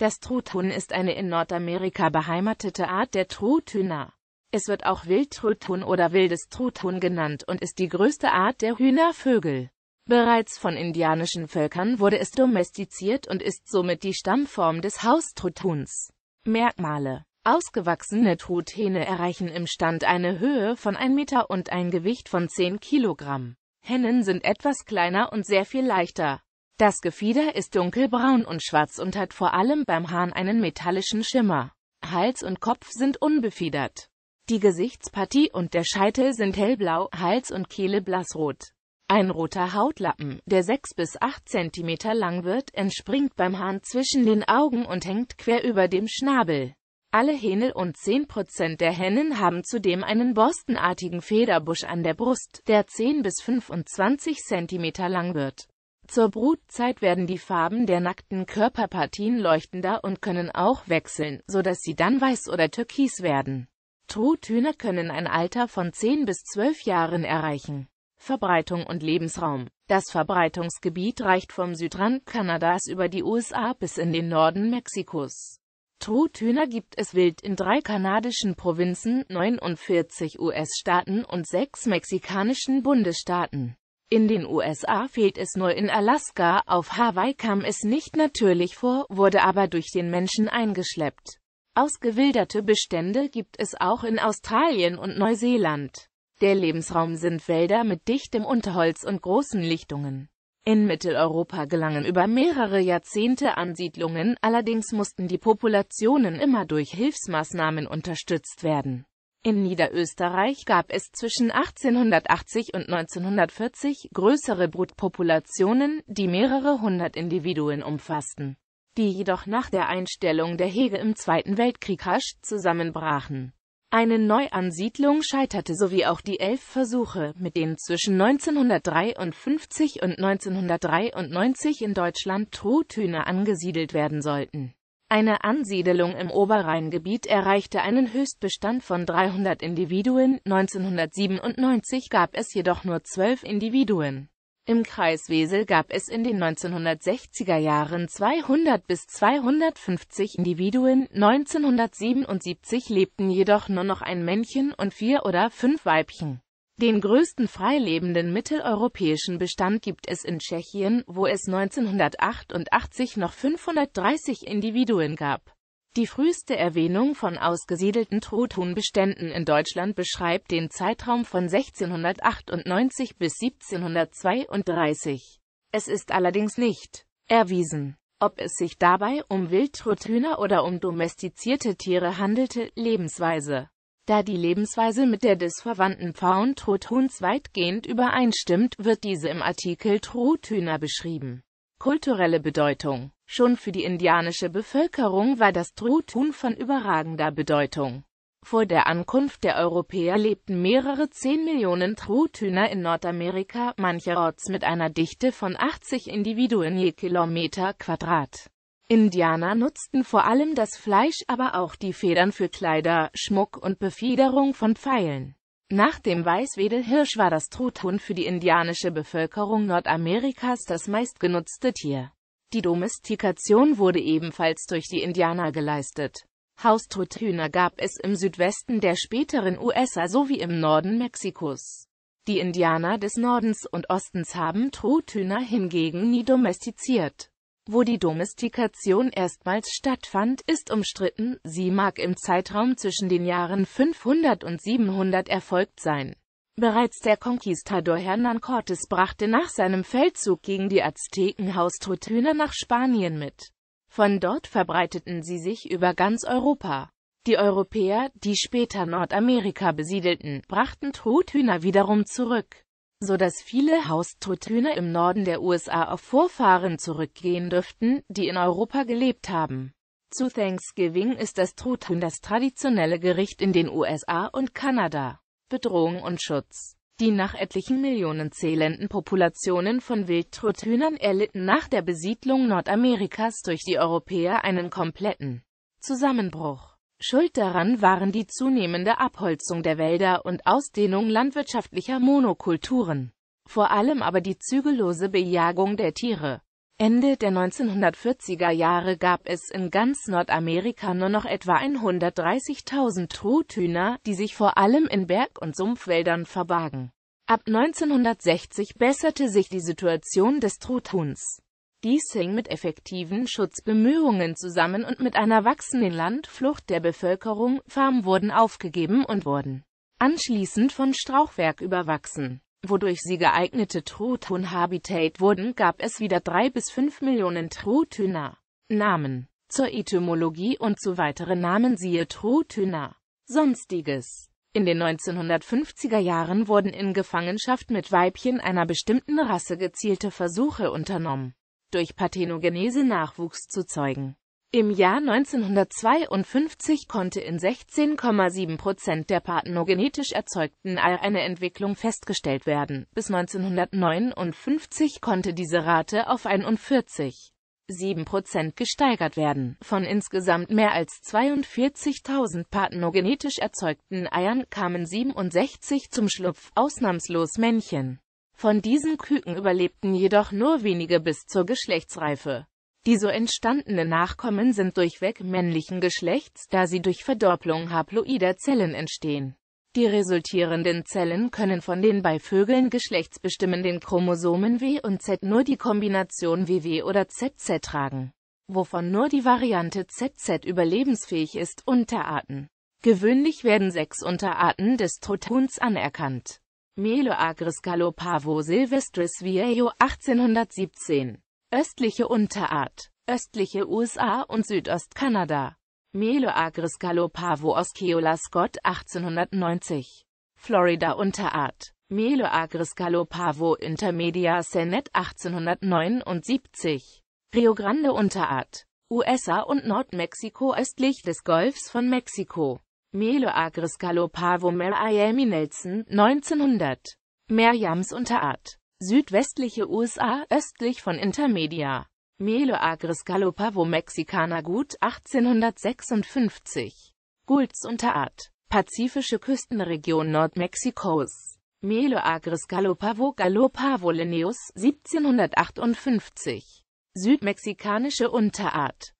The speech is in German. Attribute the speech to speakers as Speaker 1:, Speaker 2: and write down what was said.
Speaker 1: Das Truthuhn ist eine in Nordamerika beheimatete Art der Truthühner. Es wird auch Wildtruthuhn oder wildes Truthuhn genannt und ist die größte Art der Hühnervögel. Bereits von indianischen Völkern wurde es domestiziert und ist somit die Stammform des Haustruthuhns. Merkmale Ausgewachsene Truthähne erreichen im Stand eine Höhe von 1 Meter und ein Gewicht von 10 Kilogramm. Hennen sind etwas kleiner und sehr viel leichter. Das Gefieder ist dunkelbraun und schwarz und hat vor allem beim Hahn einen metallischen Schimmer. Hals und Kopf sind unbefiedert. Die Gesichtspartie und der Scheitel sind hellblau, Hals und Kehle blassrot. Ein roter Hautlappen, der 6 bis 8 cm lang wird, entspringt beim Hahn zwischen den Augen und hängt quer über dem Schnabel. Alle Hähnel und 10% der Hennen haben zudem einen borstenartigen Federbusch an der Brust, der 10 bis 25 cm lang wird. Zur Brutzeit werden die Farben der nackten Körperpartien leuchtender und können auch wechseln, sodass sie dann weiß oder türkis werden. Truthühner können ein Alter von 10 bis 12 Jahren erreichen. Verbreitung und Lebensraum Das Verbreitungsgebiet reicht vom Südrand Kanadas über die USA bis in den Norden Mexikos. Truthühner gibt es wild in drei kanadischen Provinzen, 49 US-Staaten und sechs mexikanischen Bundesstaaten. In den USA fehlt es nur in Alaska, auf Hawaii kam es nicht natürlich vor, wurde aber durch den Menschen eingeschleppt. Ausgewilderte Bestände gibt es auch in Australien und Neuseeland. Der Lebensraum sind Wälder mit dichtem Unterholz und großen Lichtungen. In Mitteleuropa gelangen über mehrere Jahrzehnte Ansiedlungen, allerdings mussten die Populationen immer durch Hilfsmaßnahmen unterstützt werden. In Niederösterreich gab es zwischen 1880 und 1940 größere Brutpopulationen, die mehrere hundert Individuen umfassten, die jedoch nach der Einstellung der Hege im Zweiten Weltkrieg rasch zusammenbrachen. Eine Neuansiedlung scheiterte sowie auch die elf Versuche, mit denen zwischen 1953 und 1993 in Deutschland Truthühner angesiedelt werden sollten. Eine Ansiedelung im Oberrheingebiet erreichte einen Höchstbestand von 300 Individuen, 1997 gab es jedoch nur 12 Individuen. Im Kreis Wesel gab es in den 1960er Jahren 200 bis 250 Individuen, 1977 lebten jedoch nur noch ein Männchen und vier oder fünf Weibchen den größten freilebenden mitteleuropäischen Bestand gibt es in Tschechien, wo es 1988 noch 530 Individuen gab. Die früheste Erwähnung von ausgesiedelten Truthunbeständen in Deutschland beschreibt den Zeitraum von 1698 bis 1732. Es ist allerdings nicht erwiesen, ob es sich dabei um Wildtruthühner oder um domestizierte Tiere handelte, Lebensweise da die Lebensweise mit der des verwandten pfauen Pfauentrothuhns weitgehend übereinstimmt, wird diese im Artikel Truthühner beschrieben. Kulturelle Bedeutung Schon für die indianische Bevölkerung war das Truthuhn von überragender Bedeutung. Vor der Ankunft der Europäer lebten mehrere 10 Millionen Truthühner in Nordamerika, mancherorts mit einer Dichte von 80 Individuen je Kilometer Quadrat. Indianer nutzten vor allem das Fleisch, aber auch die Federn für Kleider, Schmuck und Befiederung von Pfeilen. Nach dem Weißwedelhirsch war das Truthahn für die indianische Bevölkerung Nordamerikas das meistgenutzte Tier. Die Domestikation wurde ebenfalls durch die Indianer geleistet. Haustruthühner gab es im Südwesten der späteren USA sowie im Norden Mexikos. Die Indianer des Nordens und Ostens haben Truthühner hingegen nie domestiziert wo die Domestikation erstmals stattfand, ist umstritten, sie mag im Zeitraum zwischen den Jahren 500 und 700 erfolgt sein. Bereits der Konquistador Hernán Cortés brachte nach seinem Feldzug gegen die Azteken Haustrotüner nach Spanien mit. Von dort verbreiteten sie sich über ganz Europa. Die Europäer, die später Nordamerika besiedelten, brachten Truthühner wiederum zurück so dass viele Haustottene im Norden der USA auf Vorfahren zurückgehen dürften, die in Europa gelebt haben. Zu Thanksgiving ist das Truthahn das traditionelle Gericht in den USA und Kanada. Bedrohung und Schutz Die nach etlichen Millionen zählenden Populationen von Wildtruthühnern erlitten nach der Besiedlung Nordamerikas durch die Europäer einen kompletten Zusammenbruch. Schuld daran waren die zunehmende Abholzung der Wälder und Ausdehnung landwirtschaftlicher Monokulturen, vor allem aber die zügellose Bejagung der Tiere. Ende der 1940er Jahre gab es in ganz Nordamerika nur noch etwa 130.000 Truthühner, die sich vor allem in Berg- und Sumpfwäldern verbargen. Ab 1960 besserte sich die Situation des Truthuhns. Dies hing mit effektiven Schutzbemühungen zusammen und mit einer wachsenden Landflucht der Bevölkerung, Farmen wurden aufgegeben und wurden anschließend von Strauchwerk überwachsen. Wodurch sie geeignete Truthun-Habitat wurden, gab es wieder drei bis fünf Millionen Truthyner. Namen. Zur Etymologie und zu weiteren Namen siehe Truthyner. Sonstiges. In den 1950er Jahren wurden in Gefangenschaft mit Weibchen einer bestimmten Rasse gezielte Versuche unternommen durch Parthenogenese Nachwuchs zu zeugen. Im Jahr 1952 konnte in 16,7 Prozent der parthenogenetisch erzeugten Eier eine Entwicklung festgestellt werden. Bis 1959 konnte diese Rate auf 41,7 Prozent gesteigert werden. Von insgesamt mehr als 42.000 parthenogenetisch erzeugten Eiern kamen 67 zum Schlupf, ausnahmslos Männchen von diesen Küken überlebten jedoch nur wenige bis zur Geschlechtsreife. Die so entstandenen Nachkommen sind durchweg männlichen Geschlechts, da sie durch Verdopplung haploider Zellen entstehen. Die resultierenden Zellen können von den bei Vögeln geschlechtsbestimmenden Chromosomen W und Z nur die Kombination WW oder ZZ tragen, wovon nur die Variante ZZ überlebensfähig ist. Unterarten Gewöhnlich werden sechs Unterarten des Totuns anerkannt. Melo Agris Galopavo Silvestris Viejo 1817. Östliche Unterart. Östliche USA und Südostkanada. Melo Agris Galopavo Osceola Scott 1890. Florida Unterart. Melo Agris Galopavo Intermedia Senet 1879. Rio Grande Unterart. USA und Nordmexiko östlich des Golfs von Mexiko. Melo Agris Kalopavo Miami Nelson, 1900. Merjams Unterart. Südwestliche USA, östlich von Intermedia. Melo Agris Kalopavo mexicana Gut, 1856. Gulds Unterart. Pazifische Küstenregion Nordmexikos. Melo Agris Galopavo Galopavo linneus, 1758. Südmexikanische Unterart.